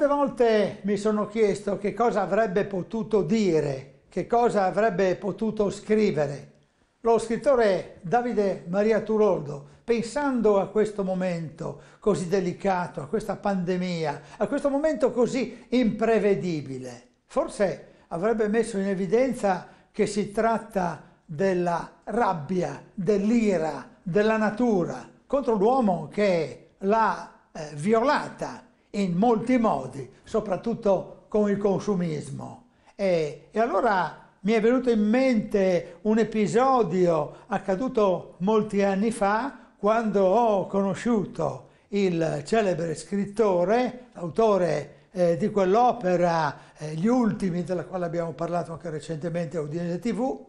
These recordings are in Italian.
Quante volte mi sono chiesto che cosa avrebbe potuto dire, che cosa avrebbe potuto scrivere lo scrittore Davide Maria Turoldo, pensando a questo momento così delicato, a questa pandemia, a questo momento così imprevedibile, forse avrebbe messo in evidenza che si tratta della rabbia, dell'ira, della natura contro l'uomo che l'ha eh, violata in molti modi, soprattutto con il consumismo. E, e allora mi è venuto in mente un episodio accaduto molti anni fa quando ho conosciuto il celebre scrittore, autore eh, di quell'opera, eh, Gli Ultimi, della quale abbiamo parlato anche recentemente a Udinese TV,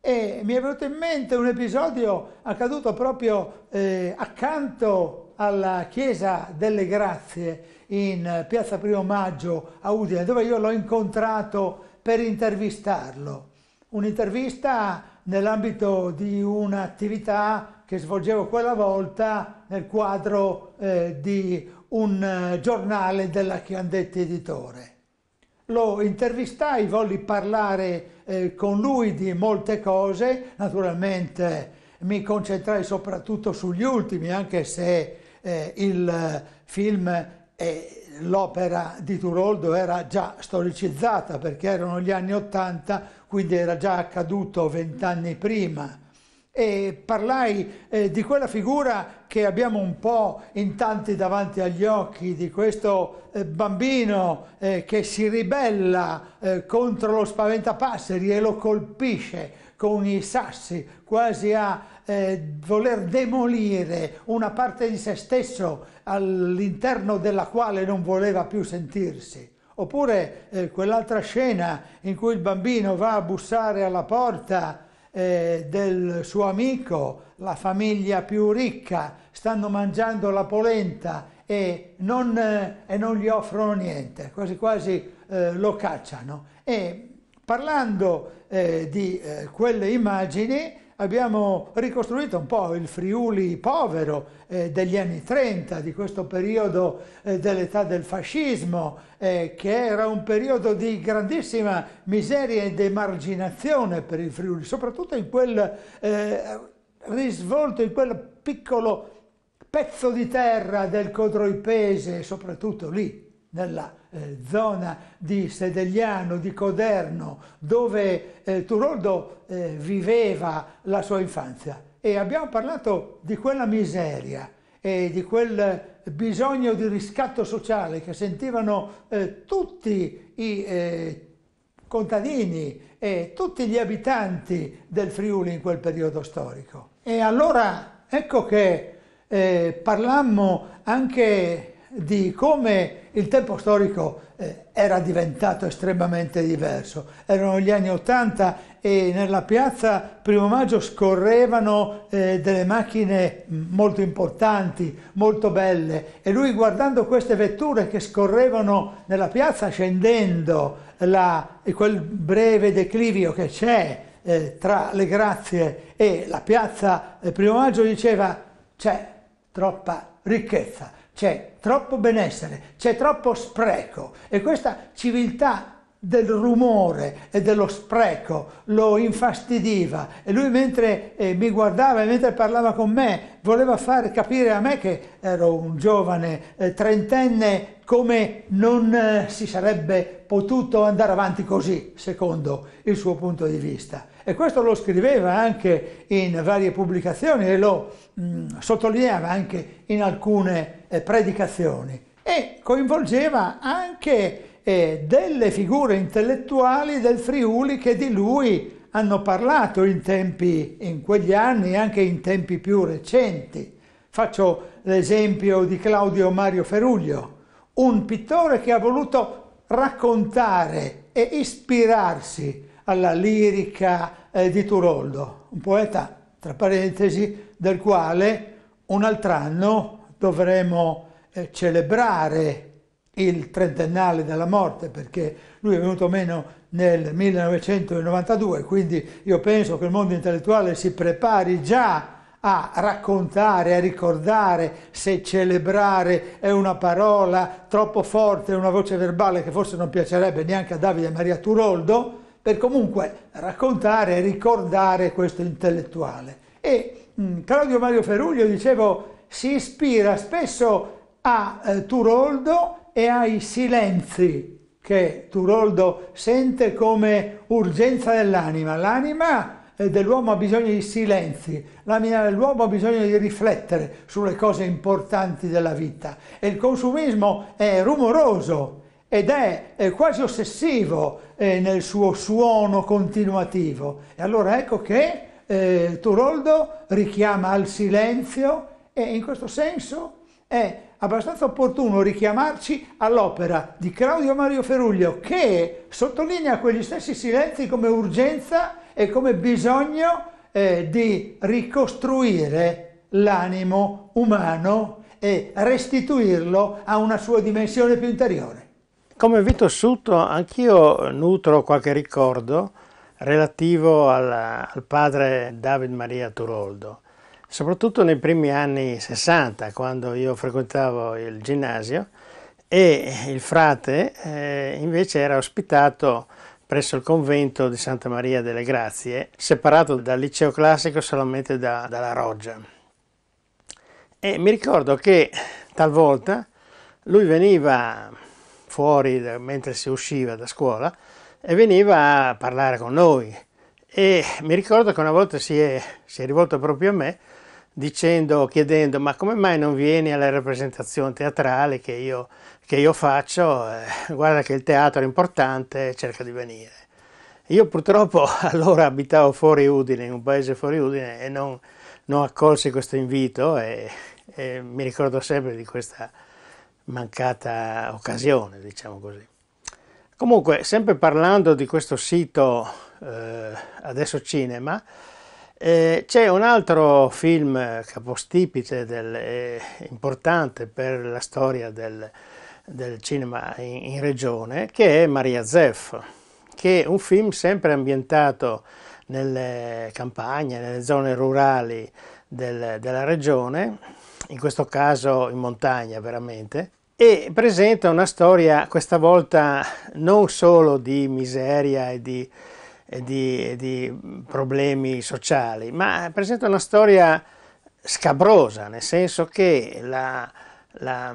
e mi è venuto in mente un episodio accaduto proprio eh, accanto alla Chiesa delle Grazie in eh, Piazza Primo Maggio a Udine, dove io l'ho incontrato per intervistarlo. Un'intervista nell'ambito di un'attività che svolgevo quella volta nel quadro eh, di un eh, giornale della Chiandetti Editore. Lo intervistai, volli parlare eh, con lui di molte cose, naturalmente mi concentrai soprattutto sugli ultimi, anche se eh, il eh, film e l'opera di Turoldo era già storicizzata perché erano gli anni Ottanta, quindi era già accaduto vent'anni prima e parlai eh, di quella figura che abbiamo un po' in tanti davanti agli occhi, di questo eh, bambino eh, che si ribella eh, contro lo spaventapasseri e lo colpisce con i sassi, quasi a eh, voler demolire una parte di se stesso all'interno della quale non voleva più sentirsi. Oppure eh, quell'altra scena in cui il bambino va a bussare alla porta eh, del suo amico, la famiglia più ricca, stanno mangiando la polenta e non, eh, e non gli offrono niente, quasi quasi eh, lo cacciano. E Parlando eh, di eh, quelle immagini abbiamo ricostruito un po' il Friuli povero eh, degli anni 30, di questo periodo eh, dell'età del fascismo, eh, che era un periodo di grandissima miseria ed emarginazione per il Friuli, soprattutto in quel eh, risvolto, in quel piccolo pezzo di terra del Codroipese, soprattutto lì, nella eh, zona di Sedegliano, di Coderno, dove eh, Turoldo eh, viveva la sua infanzia. E abbiamo parlato di quella miseria e di quel bisogno di riscatto sociale che sentivano eh, tutti i eh, contadini e tutti gli abitanti del Friuli in quel periodo storico. E allora ecco che eh, parlammo anche di come il tempo storico eh, era diventato estremamente diverso. Erano gli anni Ottanta e nella piazza Primo Maggio scorrevano eh, delle macchine molto importanti, molto belle e lui guardando queste vetture che scorrevano nella piazza scendendo la, quel breve declivio che c'è eh, tra le grazie e la piazza eh, Primo Maggio diceva c'è troppa ricchezza c'è troppo benessere, c'è troppo spreco e questa civiltà del rumore e dello spreco lo infastidiva e lui mentre eh, mi guardava e mentre parlava con me voleva far capire a me che ero un giovane eh, trentenne come non eh, si sarebbe potuto andare avanti così secondo il suo punto di vista e questo lo scriveva anche in varie pubblicazioni e lo mh, mm, sottolineava anche in alcune eh, predicazioni. E coinvolgeva anche eh, delle figure intellettuali del Friuli che di lui hanno parlato in tempi, in quegli anni e anche in tempi più recenti. Faccio l'esempio di Claudio Mario Feruglio, un pittore che ha voluto raccontare e ispirarsi alla lirica eh, di Turoldo, un poeta, tra parentesi, del quale un altro anno dovremo eh, celebrare il trentennale della morte, perché lui è venuto meno nel 1992, quindi io penso che il mondo intellettuale si prepari già a raccontare, a ricordare se celebrare è una parola troppo forte, una voce verbale che forse non piacerebbe neanche a Davide Maria Turoldo, per comunque raccontare e ricordare questo intellettuale. E mh, mm, Claudio Mario Ferruglio, dicevo, si ispira spesso a eh, Turoldo e ai silenzi che Turoldo sente come urgenza dell'anima. L'anima eh, dell'uomo ha bisogno di silenzi, l'anima dell'uomo ha bisogno di riflettere sulle cose importanti della vita e il consumismo è rumoroso, ed è quasi ossessivo eh, nel suo suono continuativo. E allora ecco che eh, Turoldo richiama al silenzio e in questo senso è abbastanza opportuno richiamarci all'opera di Claudio Mario Feruglio che sottolinea quegli stessi silenzi come urgenza e come bisogno eh, di ricostruire l'animo umano e restituirlo a una sua dimensione più interiore. Come Vito vissuto anch'io nutro qualche ricordo relativo al, al padre David Maria Turoldo, soprattutto nei primi anni 60, quando io frequentavo il ginnasio e il frate eh, invece era ospitato presso il convento di Santa Maria delle Grazie, separato dal liceo classico solamente da, dalla Roggia. E mi ricordo che talvolta lui veniva fuori da, mentre si usciva da scuola e veniva a parlare con noi. E mi ricordo che una volta si è, si è rivolto proprio a me dicendo, chiedendo ma come mai non vieni alla rappresentazione teatrale che io, che io faccio, eh, guarda che il teatro è importante, cerca di venire. Io purtroppo allora abitavo fuori Udine, in un paese fuori Udine e non, non accolsi questo invito e, e mi ricordo sempre di questa, mancata occasione, diciamo così. Comunque, sempre parlando di questo sito eh, Adesso Cinema, eh, c'è un altro film capostipite del, eh, importante per la storia del, del cinema in, in, regione, che è Maria Zeff, che è un film sempre ambientato nelle campagne, nelle zone rurali del, della regione, in questo caso in montagna veramente, e presenta una storia questa volta non solo di miseria e di, e di, e di problemi sociali, ma presenta una storia scabrosa, nel senso che la, la,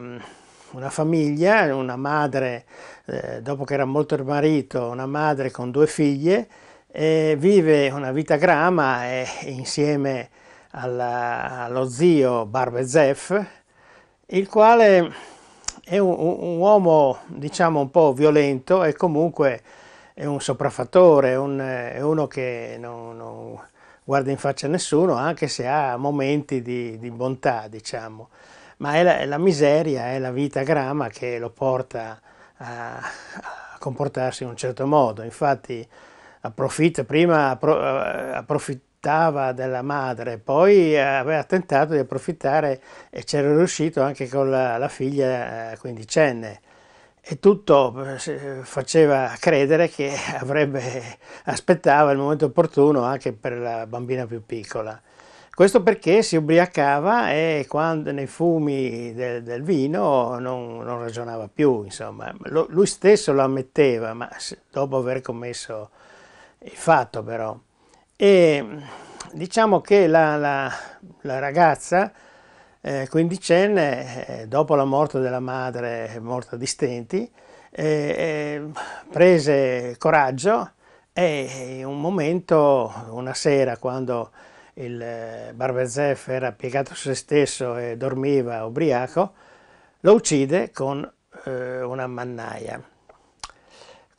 una famiglia, una madre, eh, dopo che era molto il marito, una madre con due figlie, eh, vive una vita grama e insieme alla, allo zio Barbe Barbezef, il quale è un, un, uomo diciamo un po' violento e comunque è un sopraffattore, è, un, è uno che non, non, guarda in faccia a nessuno anche se ha momenti di, di bontà diciamo, ma è la, è la, miseria, è la vita grama che lo porta a, a comportarsi in un certo modo, infatti approfitta prima, appro, eh, approfitta aspettava della madre, poi eh, aveva tentato di approfittare e c'era riuscito anche con la, la figlia eh, quindicenne e tutto eh, faceva credere che avrebbe, aspettava il momento opportuno anche per la bambina più piccola. Questo perché si ubriacava e quando, nei fumi del, del vino non, non, ragionava più, insomma. lui stesso lo ammetteva, ma dopo aver commesso il fatto però e diciamo che la, la, la ragazza eh, quindicenne, eh, dopo la morte della madre, morta di stenti, eh, eh prese coraggio e in un momento, una sera, quando il eh, Barbezef era piegato su se stesso e dormiva ubriaco, lo uccide con una mannaia.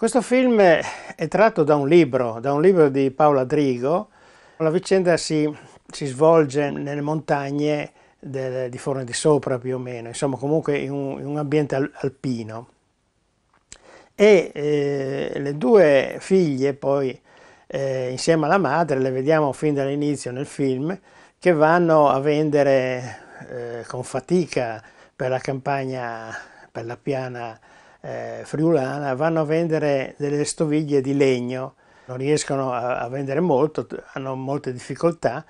Questo film è tratto da un libro, da un libro di Paola Drigo. La vicenda si, si svolge nelle montagne del, di Forne di Sopra più o meno, insomma comunque in un, in un ambiente al, alpino. E eh, le due figlie poi, eh, insieme alla madre, le vediamo fin dall'inizio nel film, che vanno a vendere eh, con fatica per la campagna, per la piana eh, friulana vanno a vendere delle stoviglie di legno, non riescono a, a vendere molto, hanno molte difficoltà,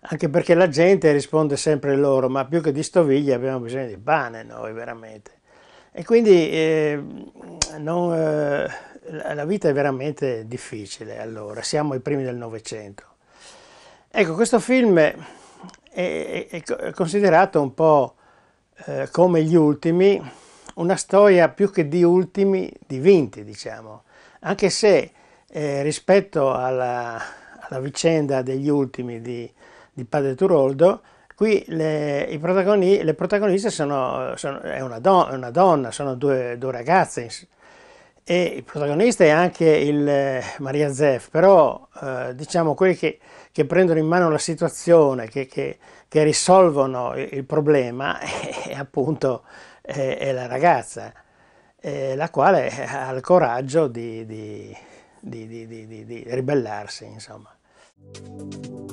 anche perché la gente risponde sempre loro, ma più che di stoviglie abbiamo bisogno di pane noi veramente. E quindi eh, non, eh, la vita è veramente difficile allora, siamo ai primi del Novecento. Ecco, questo film è, è, è considerato un po' eh, come gli ultimi, una storia più che di ultimi, di vinti diciamo, anche se eh, rispetto alla, alla, vicenda degli ultimi di, di Padre Turoldo, qui le, protagoni, le protagoniste sono, sono è, una don, una donna, sono due, due ragazze e il protagonista è anche il eh, Maria Zef, però eh, diciamo quelli che, che, prendono in mano la situazione, che, che, che risolvono il, problema, è, appunto è, è la ragazza, eh, la quale ha il coraggio di, di, di, di ribellarsi, insomma.